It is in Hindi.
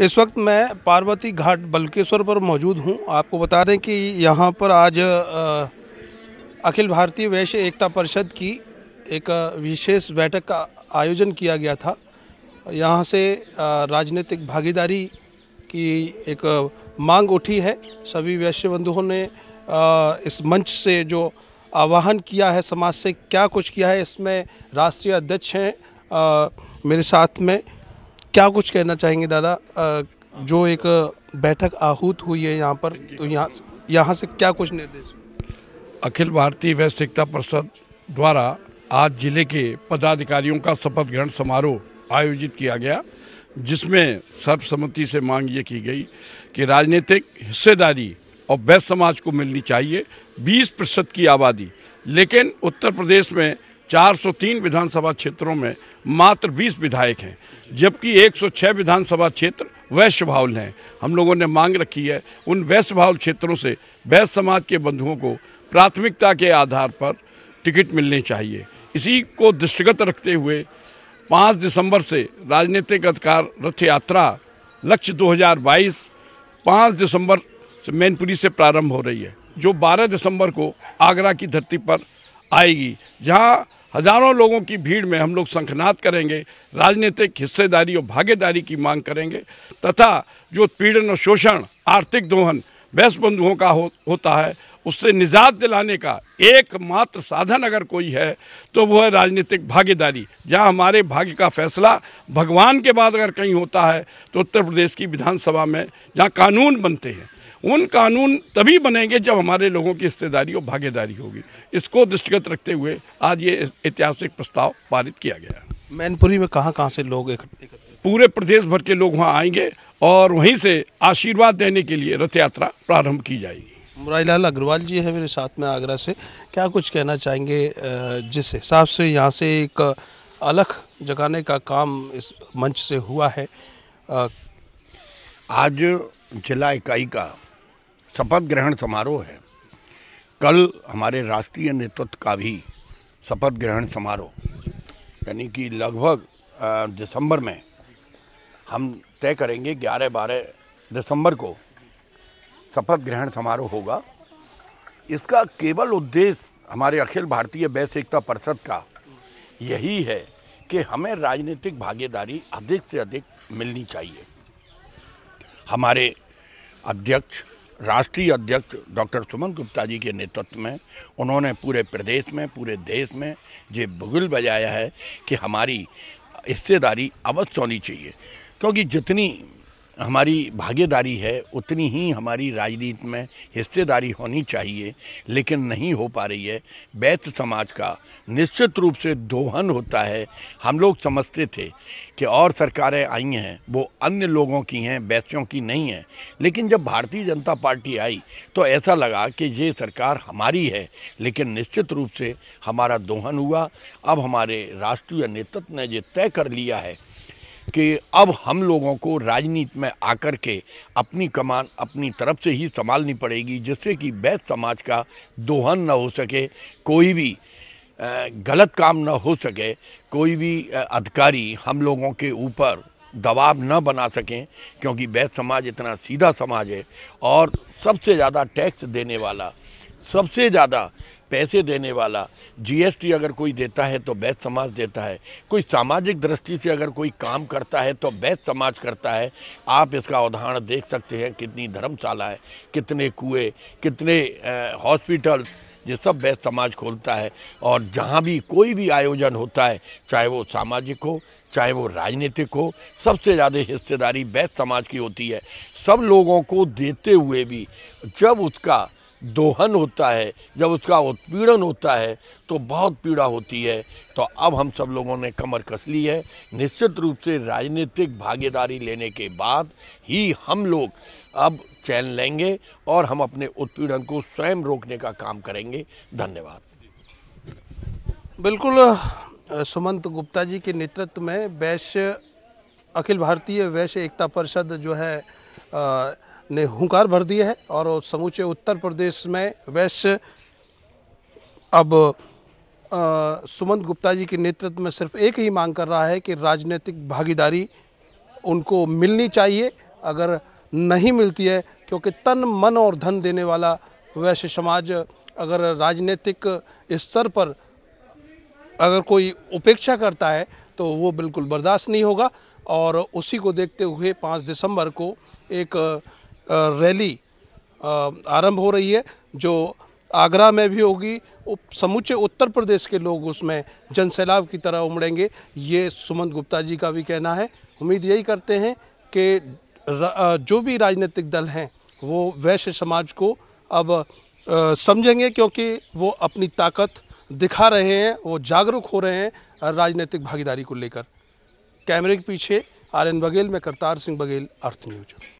इस वक्त मैं पार्वती घाट बल्केश्वर पर मौजूद हूं आपको बता दें कि यहां पर आज अखिल भारतीय वैश्य एकता परिषद की एक विशेष बैठक का आयोजन किया गया था यहां से राजनीतिक भागीदारी की एक मांग उठी है सभी वैश्य बंधुओं ने इस मंच से जो आह्वान किया है समाज से क्या कुछ किया है इसमें राष्ट्रीय अध्यक्ष हैं मेरे साथ में क्या कुछ कहना चाहेंगे दादा जो एक बैठक आहूत हुई है यहाँ पर तो यहाँ यहाँ से क्या कुछ निर्देश अखिल भारतीय वैश्विकता परिषद द्वारा आज जिले के पदाधिकारियों का शपथ ग्रहण समारोह आयोजित किया गया जिसमें सर्वसम्मति से मांग ये की गई कि राजनीतिक हिस्सेदारी और वैश्य समाज को मिलनी चाहिए 20 प्रतिशत की आबादी लेकिन उत्तर प्रदेश में 403 विधानसभा क्षेत्रों में मात्र 20 विधायक हैं जबकि 106 विधानसभा क्षेत्र वैश्य भावल हैं हम लोगों ने मांग रखी है उन वैश्य भावल क्षेत्रों से वैश्य समाज के बंधुओं को प्राथमिकता के आधार पर टिकट मिलने चाहिए इसी को दृष्टिगत रखते हुए 5 दिसंबर से राजनीतिक अधिकार रथ यात्रा लक्ष्य 2022 5 दिसंबर से मैनपुरी से प्रारंभ हो रही है जो 12 दिसंबर को आगरा की धरती पर आएगी जहां हजारों लोगों की भीड़ में हम लोग शंखनाद करेंगे राजनीतिक हिस्सेदारी और भागीदारी की मांग करेंगे तथा जो पीड़न और शोषण आर्थिक दोहन बहस बंधुओं का हो, होता है उससे निजात दिलाने का एकमात्र साधन अगर कोई है तो वो है राजनीतिक भागीदारी जहां हमारे भाग्य का फैसला भगवान के बाद अगर कहीं होता है तो उत्तर प्रदेश की विधानसभा में जहां कानून बनते हैं उन कानून तभी बनेंगे जब हमारे लोगों की हिस्सेदारी और भागीदारी होगी इसको दृष्टिगत रखते हुए आज ये ऐतिहासिक प्रस्ताव पारित किया गया मैनपुरी में कहाँ कहाँ से लोग पूरे प्रदेश भर के लोग वहाँ आएंगे और वहीं से आशीर्वाद देने के लिए रथ यात्रा प्रारंभ की जाएगी मुरारी लाल अग्रवाल जी है मेरे साथ में आगरा से क्या कुछ कहना चाहेंगे जिस हिसाब से यहाँ से एक अलख जगाने का काम इस मंच से हुआ है आज जिला इकाई का शपथ ग्रहण समारोह है कल हमारे राष्ट्रीय नेतृत्व का भी शपथ ग्रहण समारोह यानी कि लगभग दिसंबर में हम तय करेंगे 11 बारह दिसंबर को शपथ ग्रहण समारोह होगा इसका केवल उद्देश्य हमारे अखिल भारतीय वैश्य एकता परिषद का यही है कि हमें राजनीतिक भागीदारी अधिक से अधिक मिलनी चाहिए हमारे अध्यक्ष राष्ट्रीय अध्यक्ष डॉक्टर सुमन गुप्ता जी के नेतृत्व में उन्होंने पूरे प्रदेश में पूरे देश में ये बुगुल बजाया है कि हमारी हिस्सेदारी अवश्य होनी चाहिए क्योंकि जितनी हमारी भागीदारी है उतनी ही हमारी राजनीति में हिस्सेदारी होनी चाहिए लेकिन नहीं हो पा रही है बैत समाज का निश्चित रूप से दोहन होता है हम लोग समझते थे कि और सरकारें आई हैं वो अन्य लोगों की हैं बैतियों की नहीं हैं लेकिन जब भारतीय जनता पार्टी आई तो ऐसा लगा कि ये सरकार हमारी है लेकिन निश्चित रूप से हमारा दोहन हुआ अब हमारे राष्ट्रीय नेतृत्व ने ये तय कर लिया है कि अब हम लोगों को राजनीति में आकर के अपनी कमान अपनी तरफ से ही संभालनी पड़ेगी जिससे कि वैध समाज का दोहन न हो सके कोई भी गलत काम न हो सके कोई भी अधिकारी हम लोगों के ऊपर दबाव न बना सकें क्योंकि वैध समाज इतना सीधा समाज है और सबसे ज़्यादा टैक्स देने वाला सबसे ज़्यादा पैसे देने वाला जीएसटी अगर कोई देता है तो वैध समाज देता है कोई सामाजिक दृष्टि से अगर कोई काम करता है तो वैध समाज करता है आप इसका उदाहरण देख सकते हैं कितनी धर्मशालाएँ कितने कुएँ कितने हॉस्पिटल्स ये सब वैध समाज खोलता है और जहाँ भी कोई भी आयोजन होता है चाहे वो सामाजिक हो चाहे वो राजनीतिक हो सबसे ज़्यादा हिस्सेदारी वैध समाज की होती है सब लोगों को देते हुए भी जब उसका दोहन होता है जब उसका उत्पीड़न होता है तो बहुत पीड़ा होती है तो अब हम सब लोगों ने कमर कस ली है निश्चित रूप से राजनीतिक भागीदारी लेने के बाद ही हम लोग अब चैन लेंगे और हम अपने उत्पीड़न को स्वयं रोकने का काम करेंगे धन्यवाद बिल्कुल सुमंत गुप्ता जी के नेतृत्व में वैश्य अखिल भारतीय वैश्य एकता परिषद जो है आ, ने हुंकार भर दिया है और समूचे उत्तर प्रदेश में वैश्य अब सुमंत गुप्ता जी के नेतृत्व में सिर्फ एक ही मांग कर रहा है कि राजनीतिक भागीदारी उनको मिलनी चाहिए अगर नहीं मिलती है क्योंकि तन मन और धन देने वाला वैश्य समाज अगर राजनीतिक स्तर पर अगर कोई उपेक्षा करता है तो वो बिल्कुल बर्दाश्त नहीं होगा और उसी को देखते हुए पाँच दिसंबर को एक रैली आरंभ हो रही है जो आगरा में भी होगी समूचे उत्तर प्रदेश के लोग उसमें जन सैलाब की तरह उमड़ेंगे ये सुमंत गुप्ता जी का भी कहना है उम्मीद यही करते हैं कि जो भी राजनीतिक दल हैं वो वैश्य समाज को अब समझेंगे क्योंकि वो अपनी ताकत दिखा रहे हैं वो जागरूक हो रहे हैं राजनीतिक भागीदारी को लेकर कैमरे के पीछे आर एन बघेल में करतार सिंह बघेल अर्थ न्यूज